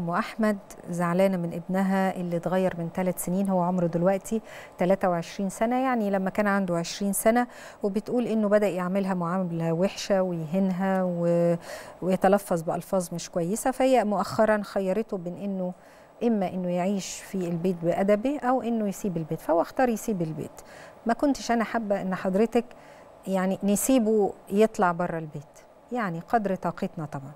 ام احمد زعلانه من ابنها اللي اتغير من ثلاث سنين هو عمره دلوقتي 23 سنه يعني لما كان عنده 20 سنه وبتقول انه بدا يعملها معامله وحشه ويهنها و... ويتلفظ بالفاظ مش كويسه فهي مؤخرا خيرته بين انه اما انه يعيش في البيت بادبه او انه يسيب البيت فهو اختار يسيب البيت ما كنتش انا حابه ان حضرتك يعني نسيبه يطلع بره البيت يعني قدر طاقتنا طبعا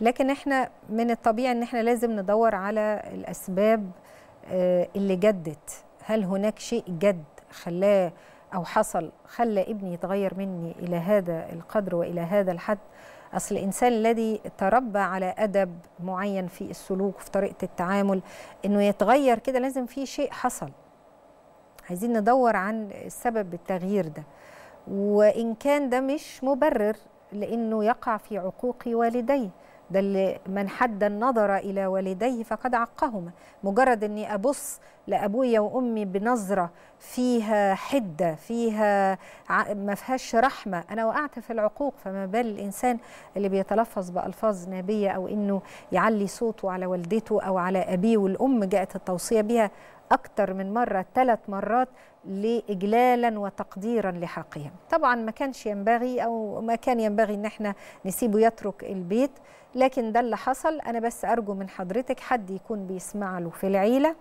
لكن احنا من الطبيعي ان احنا لازم ندور على الاسباب آه، اللي جدت هل هناك شيء جد خلاه او حصل خلى ابني يتغير مني الى هذا القدر والى هذا الحد اصل الانسان الذي تربى على ادب معين في السلوك وفي طريقه التعامل انه يتغير كده لازم في شيء حصل عايزين ندور عن السبب التغيير ده وان كان ده مش مبرر لأنه يقع في عقوق والديه ده اللي من حد النظر إلى والديه فقد عقهما مجرد أني أبص لأبويا وأمي بنظرة فيها حدة فيها ما فيهاش رحمة أنا وقعت في العقوق فما بال الإنسان اللي بيتلفظ بألفاظ نابية أو أنه يعلي صوته على والدته أو على أبيه والأم جاءت التوصية بها أكثر من مرة ثلاث مرات لإجلالا وتقديرا لحقهم طبعا ما كانش ينبغي أو ما كان ينبغي أن احنا نسيبه يترك البيت لكن ده اللي حصل أنا بس أرجو من حضرتك حد يكون بيسمع له في العيلة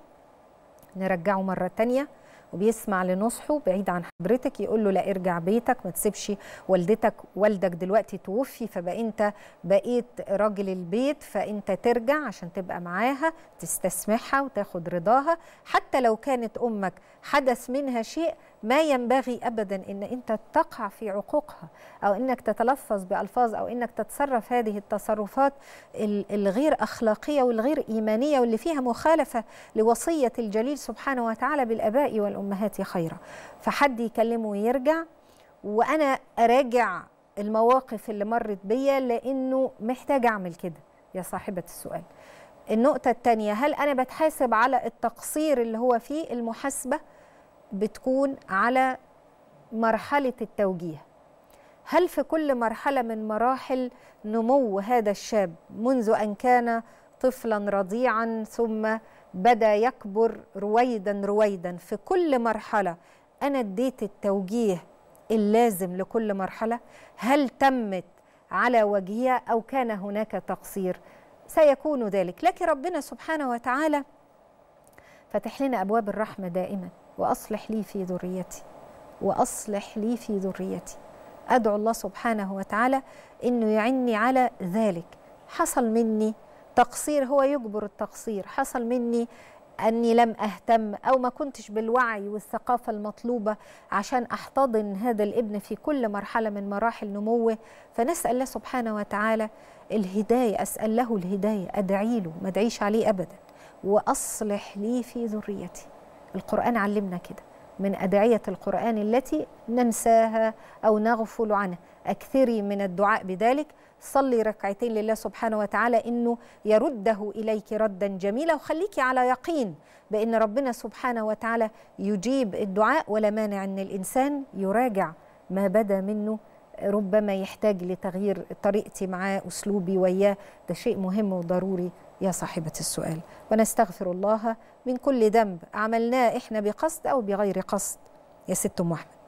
نرجعه مرة تانية وبيسمع لنصحه بعيد عن حضرتك يقول له لا ارجع بيتك ما تسيبش والدتك والدك دلوقتي توفي فبقى انت بقيت راجل البيت فانت ترجع عشان تبقى معاها تستسمحها وتاخد رضاها حتى لو كانت امك حدث منها شيء ما ينبغي ابدا ان انت تقع في عقوقها او انك تتلفظ بالفاظ او انك تتصرف هذه التصرفات الغير اخلاقيه والغير ايمانيه واللي فيها مخالفه لوصيه الجليل سبحانه وتعالى بالاباء والامهات خيرا فحد يكلمه ويرجع وانا اراجع المواقف اللي مرت بيا لانه محتاج اعمل كده يا صاحبه السؤال النقطه الثانيه هل انا بتحاسب على التقصير اللي هو فيه المحاسبه بتكون على مرحلة التوجيه هل في كل مرحلة من مراحل نمو هذا الشاب منذ أن كان طفلا رضيعا ثم بدا يكبر رويدا رويدا في كل مرحله انا اديت التوجيه اللازم لكل مرحله هل تمت على وجهها او كان هناك تقصير سيكون ذلك لكن ربنا سبحانه وتعالى فاتح لنا أبواب الرحمة دائما وأصلح لي في ذريتي وأصلح لي في ذريتي أدعو الله سبحانه وتعالى أنه يعني على ذلك حصل مني تقصير هو يجبر التقصير حصل مني أني لم أهتم أو ما كنتش بالوعي والثقافة المطلوبة عشان أحتضن هذا الابن في كل مرحلة من مراحل نموه فنسأل الله سبحانه وتعالى الهداية أسأل له الهداية أدعي له ما أدعيش عليه أبداً وأصلح لي في ذريتي القرآن علمنا كده من أدعية القرآن التي ننساها أو نغفل عنها أكثري من الدعاء بذلك صلي ركعتين لله سبحانه وتعالى إنه يرده إليك ردا جميلا وخليكي على يقين بأن ربنا سبحانه وتعالى يجيب الدعاء ولا مانع أن الإنسان يراجع ما بدا منه ربما يحتاج لتغيير طريقتي معاه أسلوبي وياه ده شيء مهم وضروري يا صاحبة السؤال ونستغفر الله من كل ذنب عملناه إحنا بقصد أو بغير قصد يا ست أم أحمد